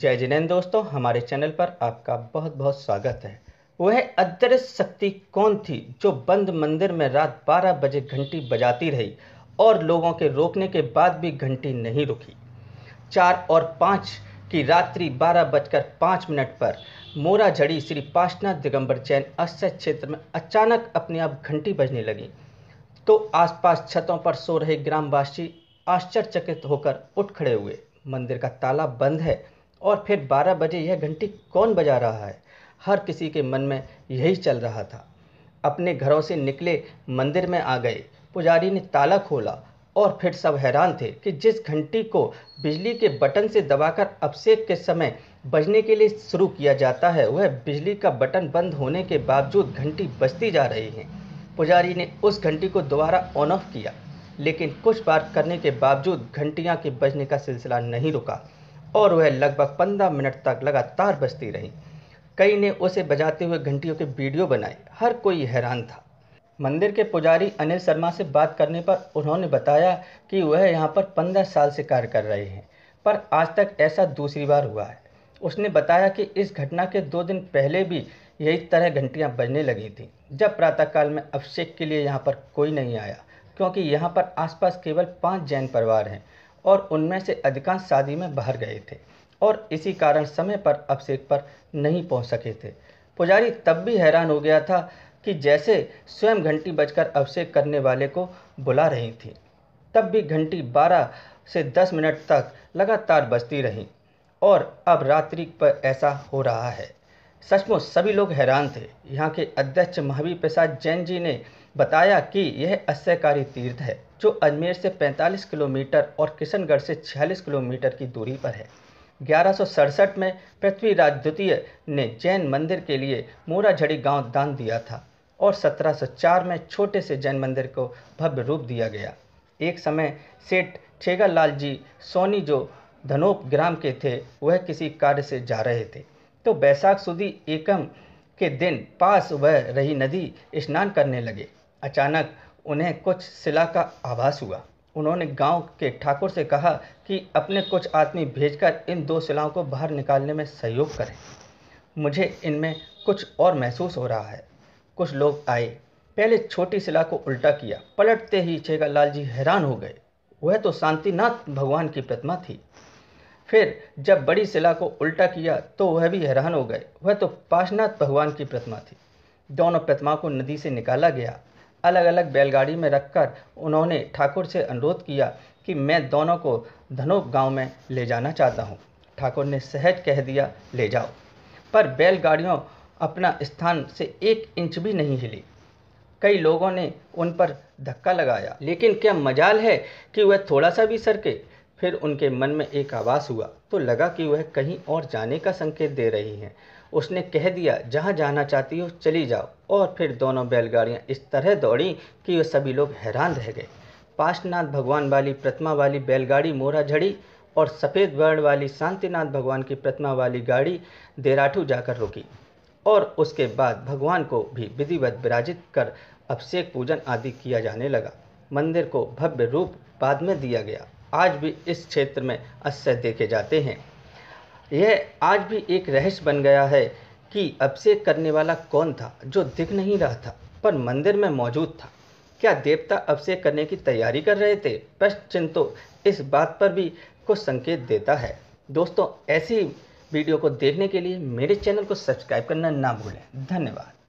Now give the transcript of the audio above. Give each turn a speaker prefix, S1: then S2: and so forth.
S1: जय जिनेन दोस्तों हमारे चैनल पर आपका बहुत बहुत स्वागत है वह अदृश्य शक्ति कौन थी जो बंद मंदिर में रात 12 बजे घंटी बजाती रही और लोगों के रोकने के बाद भी घंटी नहीं रुकी चार और पाँच की रात्रि बारह बजकर पाँच मिनट पर मोरा झड़ी श्री पाशनाथ दिगंबर जैन आश्रय क्षेत्र में अचानक अपने आप घंटी बजने लगी तो आसपास छतों पर सो रहे ग्रामवासी आश्चर्यचकित होकर उठ खड़े हुए मंदिर का ताला बंद है और फिर 12 बजे यह घंटी कौन बजा रहा है हर किसी के मन में यही चल रहा था अपने घरों से निकले मंदिर में आ गए पुजारी ने ताला खोला और फिर सब हैरान थे कि जिस घंटी को बिजली के बटन से दबाकर अपसेक के समय बजने के लिए शुरू किया जाता है वह बिजली का बटन बंद होने के बावजूद घंटी बजती जा रही है पुजारी ने उस घंटी को दोबारा ऑन ऑफ किया लेकिन कुछ बार करने के बावजूद घंटियां के बजने का सिलसिला नहीं रुका और वह लगभग पंद्रह मिनट तक लगातार बजती रही कई ने उसे बजाते हुए घंटियों के वीडियो बनाए हर कोई हैरान था मंदिर के पुजारी अनिल शर्मा से बात करने पर उन्होंने बताया कि वह यहाँ पर पंद्रह साल से कार्य कर रहे हैं पर आज तक ऐसा दूसरी बार हुआ है उसने बताया कि इस घटना के दो दिन पहले भी यही तरह घंटियाँ बजने लगी थी जब प्रातःकाल में अभिषेक के लिए यहाँ पर कोई नहीं आया क्योंकि यहाँ पर आसपास केवल पाँच जैन परिवार हैं और उनमें से अधिकांश शादी में बाहर गए थे और इसी कारण समय पर अभिषेक पर नहीं पहुंच सके थे पुजारी तब भी हैरान हो गया था कि जैसे स्वयं घंटी बजकर अभिषेक करने वाले को बुला रही थी तब भी घंटी 12 से 10 मिनट तक लगातार बजती रही और अब रात्रि पर ऐसा हो रहा है सचमुच सभी लोग हैरान थे यहाँ के अध्यक्ष महावीर प्रसाद जैन जी ने बताया कि यह अस्यकारी तीर्थ है जो अजमेर से 45 किलोमीटर और किशनगढ़ से 46 किलोमीटर की दूरी पर है ग्यारह में पृथ्वीराज द्वितीय ने जैन मंदिर के लिए मोराझड़ी गांव दान दिया था और 1704 में छोटे से जैन मंदिर को भव्य रूप दिया गया एक समय सेठ छेगा जी सोनी जो धनोप ग्राम के थे वह किसी कार्य से जा रहे थे तो बैसाख सुदी एकम के दिन पास वह रही नदी स्नान करने लगे अचानक उन्हें कुछ शिला का आभास हुआ उन्होंने गांव के ठाकुर से कहा कि अपने कुछ आदमी भेजकर इन दो शिलाओं को बाहर निकालने में सहयोग करें मुझे इनमें कुछ और महसूस हो रहा है कुछ लोग आए पहले छोटी शिला को उल्टा किया पलटते ही छेगा लाल जी हैरान हो गए वह तो शांतिनाथ भगवान की प्रतिमा थी फिर जब बड़ी शिला को उल्टा किया तो वह भी हैरान हो गए वह तो पाशनाथ भगवान की प्रतिमा थी दोनों प्रतिमा को नदी से निकाला गया अलग अलग बैलगाड़ी में रखकर उन्होंने ठाकुर से अनुरोध किया कि मैं दोनों को धनोप गांव में ले जाना चाहता हूं। ठाकुर ने सहज कह दिया ले जाओ पर बैलगाड़ियों अपना स्थान से एक इंच भी नहीं हिली कई लोगों ने उन पर धक्का लगाया लेकिन क्या मजाल है कि वह थोड़ा सा भी सरके फिर उनके मन में एक आवाज़ हुआ तो लगा कि वह कहीं और जाने का संकेत दे रही हैं उसने कह दिया जहाँ जाना चाहती हो चली जाओ और फिर दोनों बैलगाड़ियाँ इस तरह दौड़ी कि वे सभी लोग हैरान रह गए पाशनाथ भगवान वाली प्रतिमा वाली बैलगाड़ी मोरा झड़ी और सफ़ेद वर्ण वाली शांतिनाथ भगवान की प्रतिमा वाली गाड़ी देराठू जाकर रुकी और उसके बाद भगवान को भी विधिवत विराजित कर अभिषेक पूजन आदि किया जाने लगा मंदिर को भव्य रूप बाद में दिया गया आज भी इस क्षेत्र में अक्सर देखे जाते हैं यह आज भी एक रहस्य बन गया है कि अभिषेक करने वाला कौन था जो दिख नहीं रहा था पर मंदिर में मौजूद था क्या देवता अभिषेक करने की तैयारी कर रहे थे प्रश्न चिन्ह तो इस बात पर भी कुछ संकेत देता है दोस्तों ऐसी वीडियो को देखने के लिए मेरे चैनल को सब्सक्राइब करना ना भूलें धन्यवाद